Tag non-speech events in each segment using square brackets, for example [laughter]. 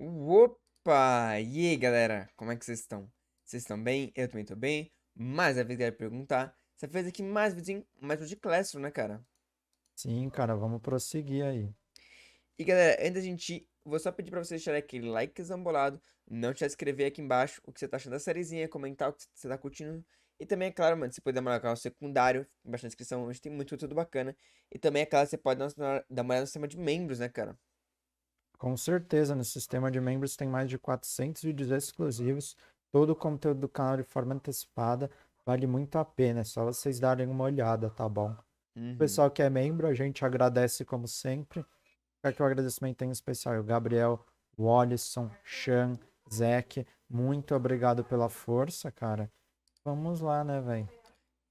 Opa! E aí, galera? Como é que vocês estão? Vocês estão bem? Eu também tô bem. Mais a vez quero perguntar. Você fez aqui mais vídeo, mais vídeo de Classroom, né, cara? Sim, cara. Vamos prosseguir aí. E, galera, antes da gente ir, vou só pedir pra vocês deixarem aquele like zambolado, não te inscrever aqui embaixo o que você tá achando da sériezinha, comentar o que você tá curtindo. E também, é claro, mano, você pode dar uma olhada no secundário, embaixo na descrição, onde tem muito conteúdo bacana. E também, é claro, você pode dar uma olhada no sistema de membros, né, cara? Com certeza, no sistema de membros tem mais de 400 vídeos exclusivos, todo o conteúdo do canal de forma antecipada, vale muito a pena, é só vocês darem uma olhada, tá bom? Uhum. O pessoal que é membro, a gente agradece como sempre. Fica aqui o agradecimento em especial, é o Gabriel, o Wallison, Chan, Zeke, muito obrigado pela força, cara. Vamos lá, né, velho?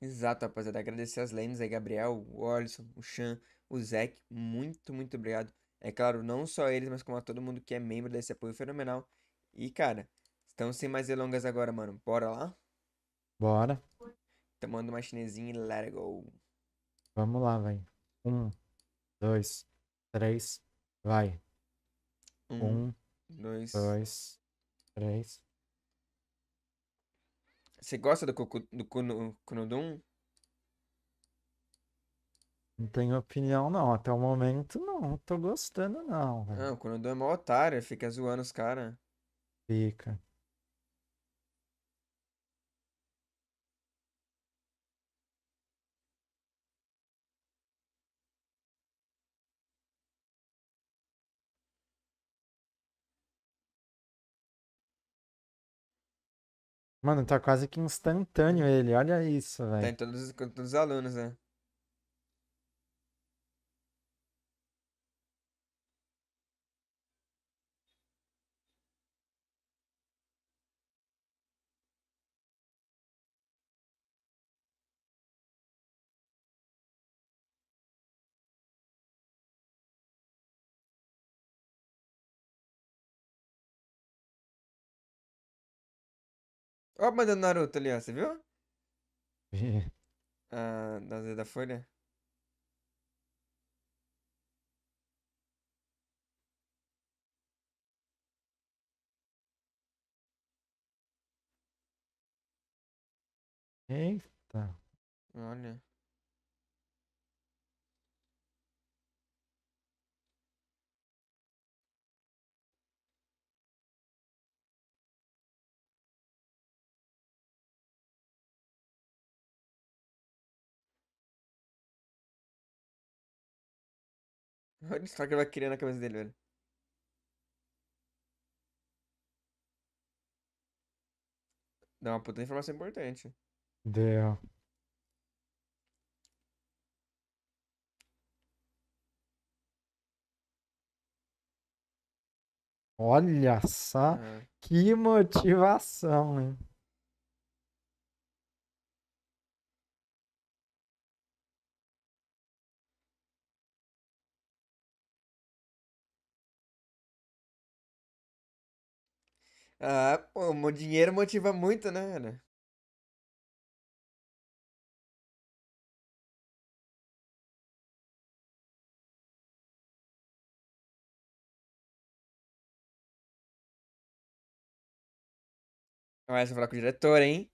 Exato, rapaziada. Agradecer as lanes aí, Gabriel, o Orlison, o Chan, o Zeke. Muito, muito obrigado é claro, não só eles, mas como a todo mundo que é membro desse apoio fenomenal. E, cara, então sem mais delongas agora, mano. Bora lá? Bora. Tomando uma chinesinha e let it go. Vamos lá, vai. Um, dois, três, vai. Um, um dois. dois, três. Você gosta do, do, do Kunodum? Não tenho opinião, não. Até o momento, não. Tô gostando, não, velho. Não, o dou é mó otário, fica zoando os caras. Fica. Mano, tá quase que instantâneo ele. Olha isso, Tá em velho. todos, todos os alunos, né? Olha a banda do Naruto ali, ó. Você viu? [laughs] ah, da, da Folha? Eita. Olha. [laughs] Olha só que ele vai querer na cabeça dele, velho. Dá uma puta informação importante. Deu. Olha só, ah. que motivação, hein? Ah, pô, o dinheiro motiva muito, né, Ana? a falar com o diretor, hein?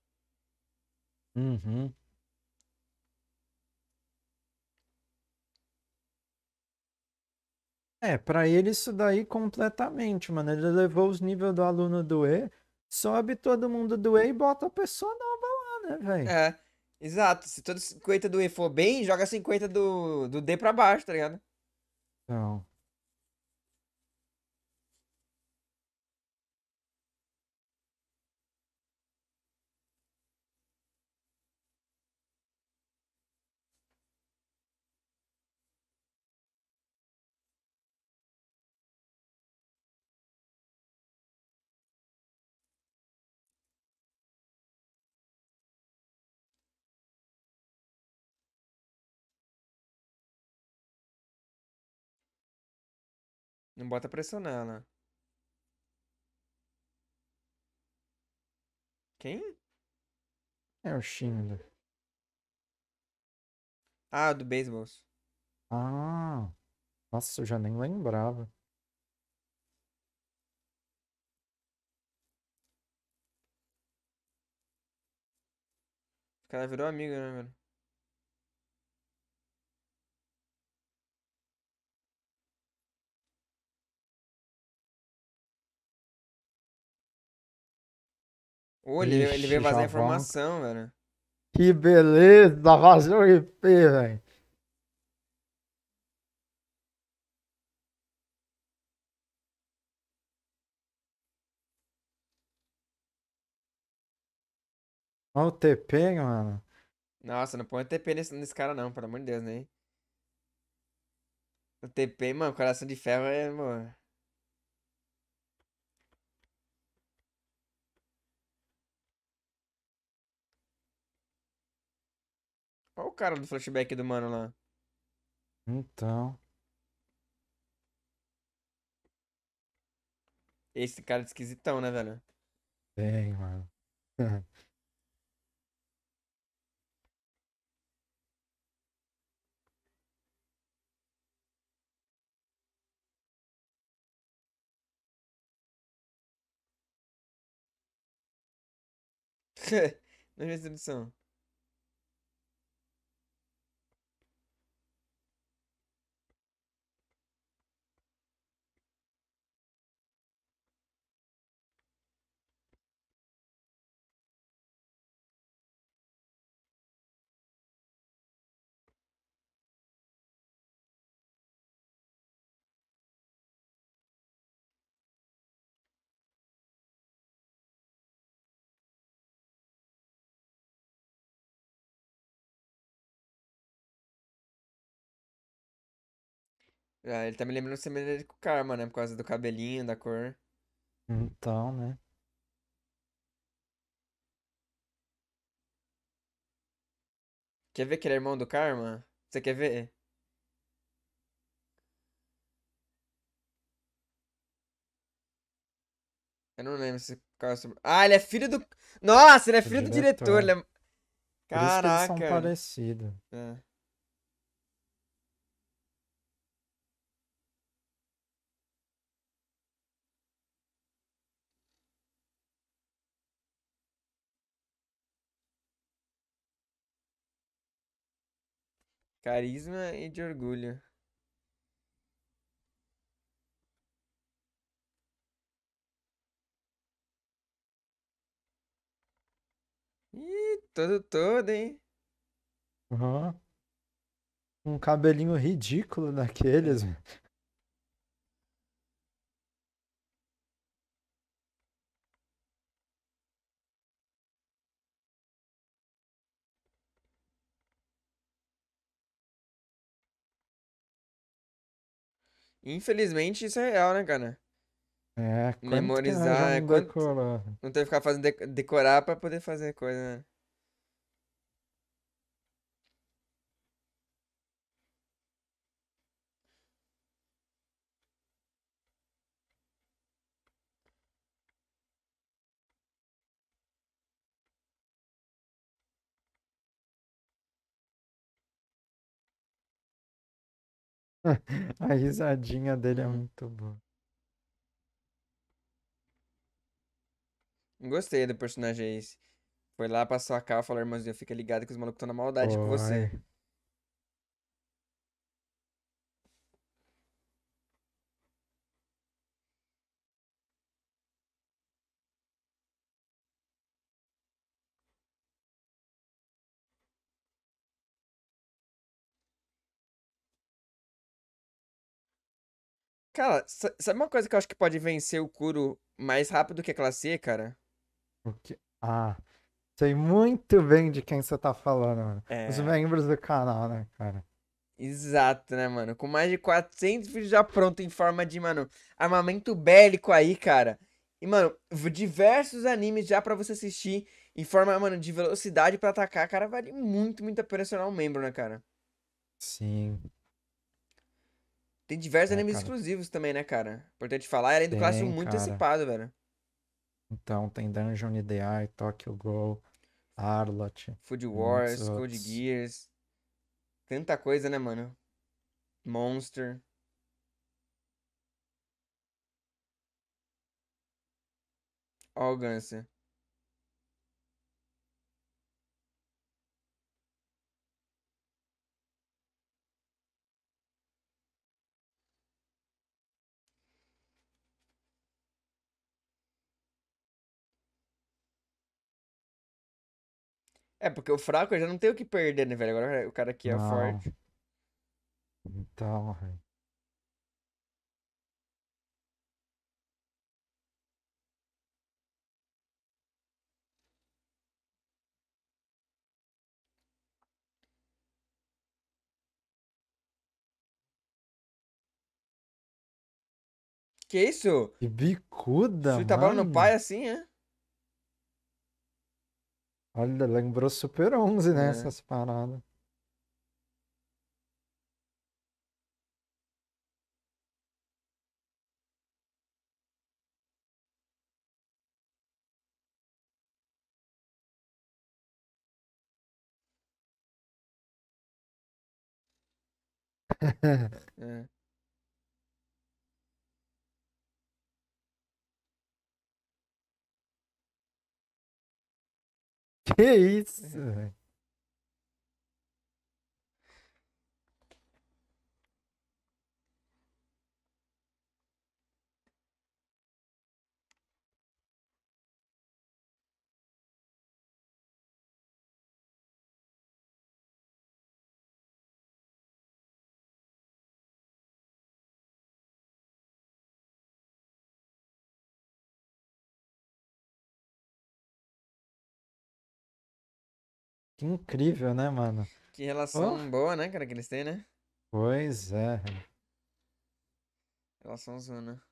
Uhum. É, para ele isso daí completamente, mano. Ele levou os níveis do aluno do E, sobe todo mundo do E e bota a pessoa nova lá, né, velho? É, exato. Se todo 50 do E for bem, joga 50 do, do D pra baixo, tá ligado? Então, Não bota pressão nela. Quem? É o Shindo. Ah, do beisebol. Ah. Nossa, eu já nem lembrava. O cara virou amigo, né, velho? Olha, Ixi, ele veio vazar informação, velho. Que beleza, vazou tá IP, velho. Olha o TP, mano. Nossa, não põe TP nesse, nesse cara não, pelo amor de Deus, né? O TP, mano, coração de ferro é, mano... Qual o cara do flashback do mano lá. Então. Esse cara é esquisitão, né, velho? Tem, mano. Não é tradução. Ah, ele tá me lembrando semelhante com o Karma, né? Por causa do cabelinho, da cor. Então, né? Quer ver que ele é irmão do Karma? Você quer ver? Eu não lembro se cara é Ah, ele é filho do. Nossa, ele é filho diretor. do diretor. Ele é... Caraca. Por isso que eles são parecidos. É. Carisma e de orgulho. Ih, todo todo, hein? Uhum. Um cabelinho ridículo daqueles. É. Infelizmente, isso é real, né, cara? É, Memorizar. É quanto... Decorar. Não tem que ficar fazendo decorar pra poder fazer coisa, né? [laughs] A risadinha dele é muito boa. Gostei do personagem esse. Foi lá, passou a cara, falou, irmãozinho, fica ligado que os malucos estão na maldade com você. Cara, sabe uma coisa que eu acho que pode vencer o Kuro mais rápido que a classe E, cara? O quê? Ah, sei muito bem de quem você tá falando, mano. É... Os membros do canal, né, cara? Exato, né, mano? Com mais de 400 vídeos já pronto em forma de, mano, armamento bélico aí, cara. E, mano, diversos animes já para você assistir em forma, mano, de velocidade para atacar, cara, vale muito, muito a pena um membro, né, cara? Sim. Tem diversos é, animes cara. exclusivos também, né, cara? Importante falar, era do clássico muito antecipado, velho. Então, tem Dungeon Eye, Tokyo Go, Arlot. Food Wars, Code Gears. Tanta coisa, né, mano? Monster. Ó, o Ganser. É, porque o fraco já não tem o que perder, né, velho? Agora o cara aqui é não. forte. Então, Que isso? Que bicuda, mano. Você tá falando no pai assim, é? Olha, lembrou Super 11, né? É. Essas paradas. é. Que isso, é. velho. Que incrível, né, mano? Que relação oh. boa, né, cara, que eles têm, né? Pois é. Relação zona.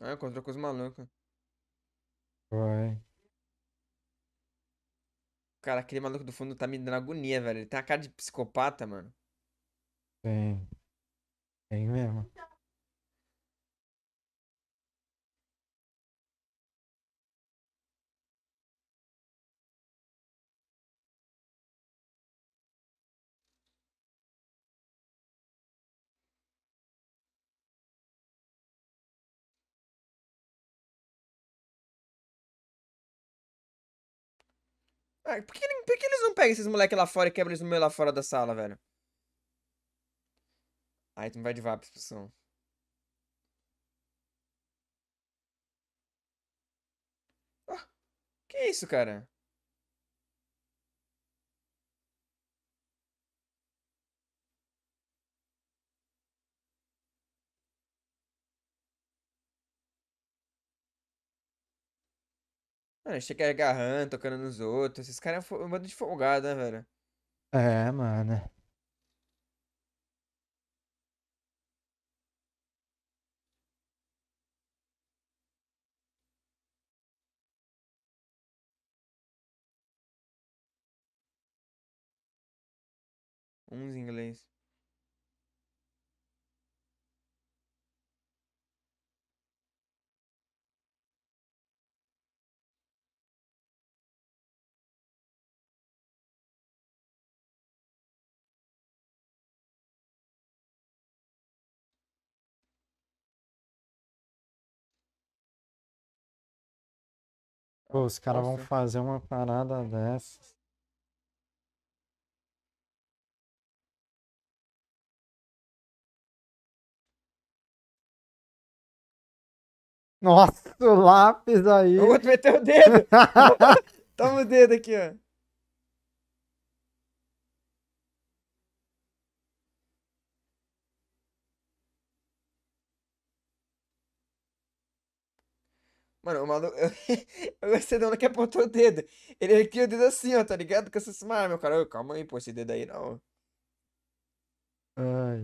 Ah, encontrou com os malucos. Foi. Cara, aquele maluco do fundo tá me dando agonia, velho. Ele tem tá a cara de psicopata, mano. Tem. Tem mesmo. por que, por que eles não pegam esses moleques lá fora e quebram eles no meio lá fora da sala, velho? Aí tu não vai de VAPS pro tipo, som. Ah, que é isso, cara? Mano, achei que era garrando, tocando nos outros. Esses caras é um bando de folgado, né, velho? É, mano. uns em inglês. Pô, os caras vão fazer uma parada dessas. Nossa, o lápis aí. O outro meteu o dedo. [laughs] Toma o dedo aqui, ó. Mano, o maluco. Eu gostei [laughs] do que apontou o dedo. Ele aqui o dedo assim, ó, tá ligado? Com essa smile, meu cara. Calma aí, pô, esse dedo aí não. Ai,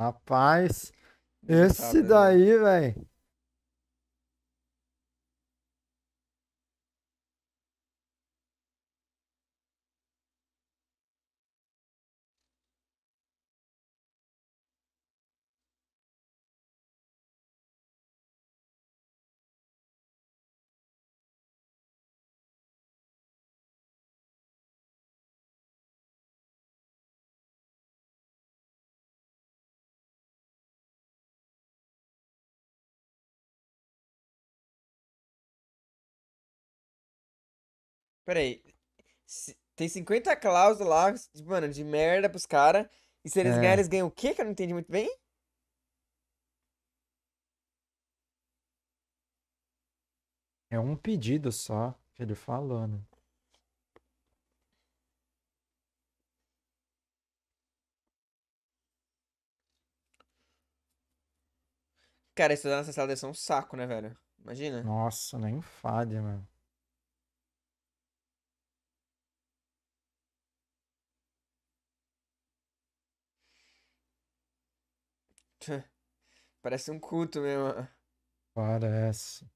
Rapaz, esse né? daí, velho. Peraí. Tem 50 cláusulas lá, mano, de merda pros caras. E se eles é. ganharem, eles ganham o quê? Que eu não entendi muito bem. É um pedido só que ele falou, né? Cara, estudar nessa sala deve ser um saco, né, velho? Imagina. Nossa, nem fade, mano. Parece um culto mesmo. Parece.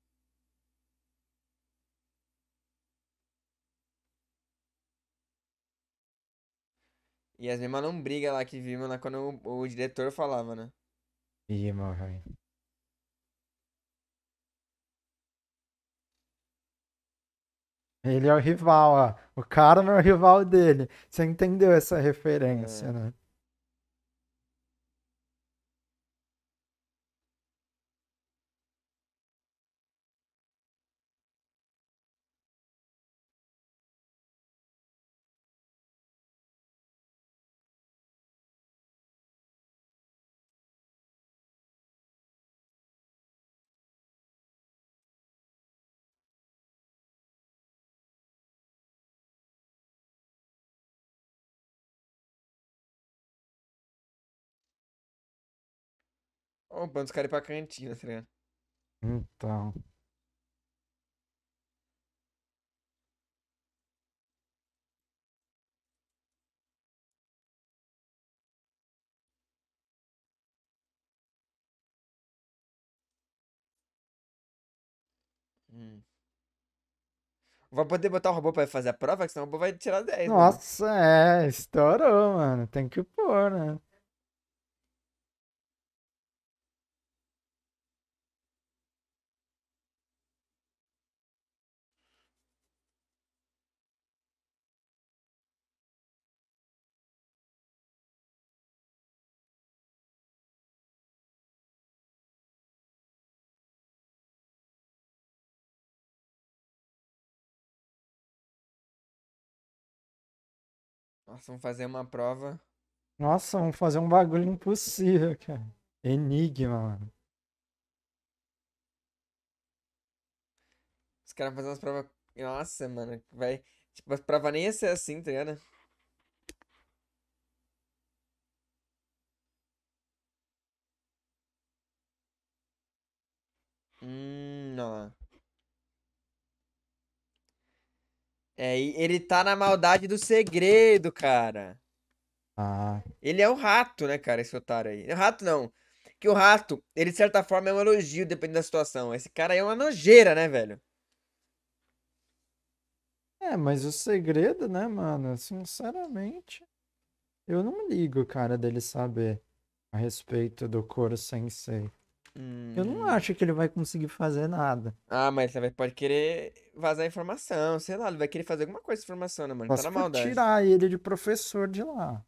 E as mesmas não briga lá que vimos lá quando o, o diretor falava, né? Ih, morre. Ele é o rival, ó. O cara não é o rival dele. Você entendeu essa referência, é. né? Ou pra os caras ir pra cantina, tá ligado? Então. Hum. Vai poder botar o robô pra fazer a prova, que senão o robô vai tirar 10. Né? Nossa, é, estourou, mano. Tem que pôr, né? Nossa, vamos fazer uma prova. Nossa, vamos fazer um bagulho impossível, cara. Enigma, mano. Os caras fazendo umas provas. Nossa, mano, vai. Tipo, as provas nem ia ser assim, tá ligado? Hum, não. É, ele tá na maldade do segredo, cara. Ah. Ele é um rato, né, cara, esse otário aí. É o rato não. Que o rato, ele de certa forma é um elogio, dependendo da situação. Esse cara aí é uma nojeira, né, velho? É, mas o segredo, né, mano? Sinceramente, eu não ligo, cara, dele saber a respeito do Coro Sensei. Hum. Eu não hum. acho que ele vai conseguir fazer nada. Ah, mas ele pode querer vazar informação, sei lá, ele vai querer fazer alguma coisa com informação, né, mano? Tá Posso tá na maldade. tirar ele de professor de lá.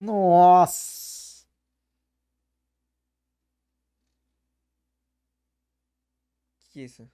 Nossa! Que isso?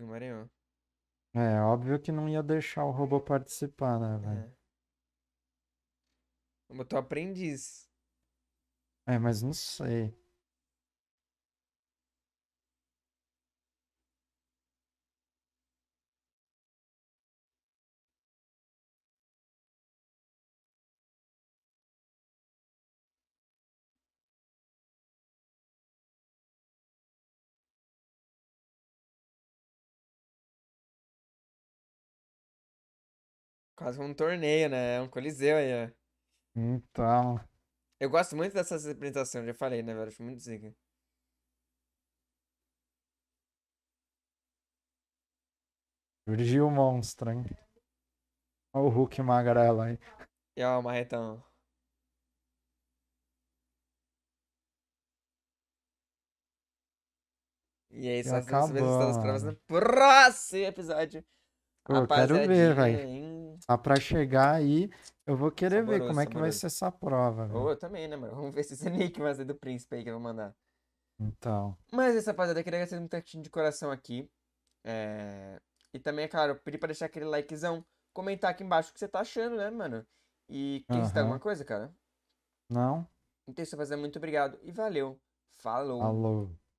no Maranhão. É, óbvio que não ia deixar o robô participar, né, é. velho? É. Vamos aprendiz. É, mas não sei. Quase um torneio, né? é Um coliseu aí, ó. Então. Eu gosto muito dessas representações, já falei, né, velho? Acho muito zica. Virgil monstro, hein? Olha o Hulk magrelo aí. E olha o marretão. E é isso, nós vamos ver no próximo episódio. Eu quero ver, velho. Tá pra chegar aí. Eu vou querer saboroso, ver como é que vai ser essa prova. Oh, eu também, né, mano? Vamos ver se esse [laughs] Nick vai ser do príncipe aí que eu vou mandar. Então. Mas essa rapaziada, queria agradecer muito um de coração aqui. É... E também, é claro, pedir pra deixar aquele likezão, comentar aqui embaixo o que você tá achando, né, mano? E quem uhum. alguma coisa, cara? Não. Então, é isso, rapaziada, muito obrigado e valeu. Falou. Falou.